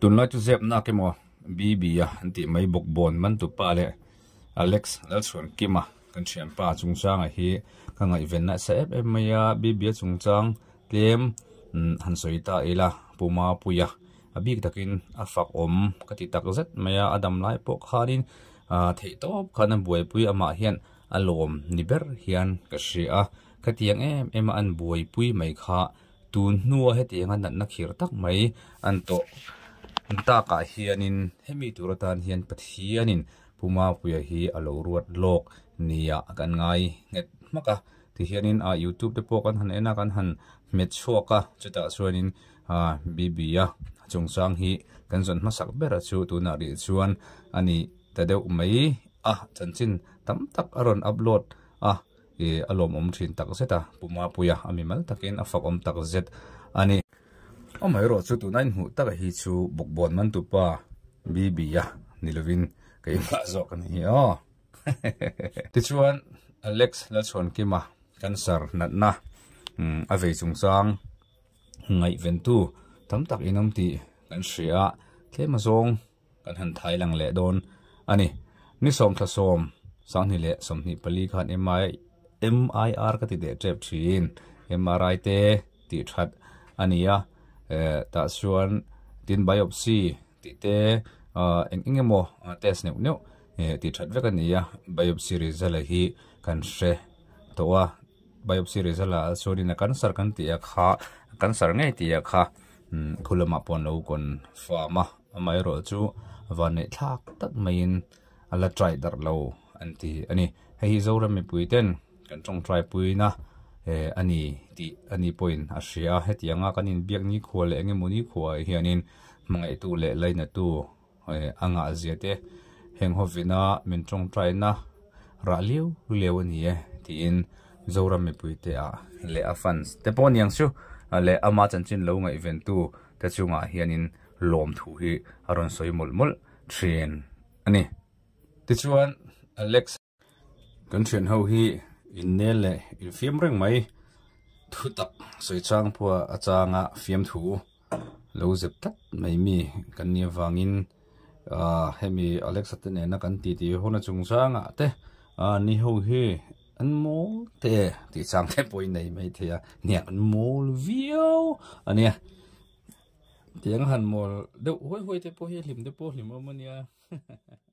tun lai tu zep na ke mo bibi ya anti mai bok bon man tu pa le alex alson kima kan thiam pa chung sang a hi ka ngai ven na sa ep em mai ya bibi chung chang tlem mm, han soita ila e puma puya abik takin afak om kati tak zet maya adam lai pok khanin thei top khana buai pui ama hian alom niber hian ka shia katiang em ema an buai pui mai kha tun nuwa hetiang an na khir tak mai an to ntaka hiyanin hemi turatan hiyan pat hiyanin puma puya hi alo ruwat lok niya agan ngay ngay maka ti hiyanin a youtube de po kan han ena kan han met ka chuta suanin a bibi hi kan zon masak bera chu ani tade umayi a chan tam tak aron upload a e alom om tak seta puma puya takin tak zet ani อมไรอชุดนั่นหูตาก็ฮีชูบกบอนมันตุปาบีบียะนิลวินกงมาจอกันฮีอ๋อที่ชวนอเล็กซ์และชวนกิมากันสารนัดนะอืมอเวจุงซางไงเวนตูทำตักอินอมตีกันเสียเคมาซงกันหันไทยลังเลโดนอันนี้นี่สมทศมสังนิเลสมนิปลีขันเอ็มไอเอ็มไออาร์ก็ติดเดเจ็บชินเอ็มอาร์ไอเตติดชัดอันนี้อ่ะ ta suan tin biopsy ti te eng eng mo test ne ne ti chat ve kan ya biopsy result hi kan she to wa biopsy result al sori na cancer kan ti ya kha cancer nge ti ya kha khulama pon lo kon fa ma mai ro chu wa ne thak tak main ala try dar lo anti ani hei zoram mi ten kan chong try pui na eh ani ti ani point a hria heti anga kanin biak ni khua le enge muni khua e hianin mangai tu le laina tu eh, anga ziate heng vina min chong trai na ra liu lewani e ti in zoram me puite a le afans te pon yang chu le ama chan chin lo ngai ven tu te chunga hianin lom thu hi aron soi mul mul train ani ti chuan alex kan thian ho hi in ne le in fiam reng mai thu tak soi chang phua achanga ah fiam thu lo zep tat mai mi kan ni wangin a ah, hemi alexa te ne na kan ti ti hona chung changa ah te a ni ho he an mo te ti chang te poi nei mai te ya ni an mo vio ania tiếng hàn mồ đâu hối hối thế po hi lim thế po lim mà nha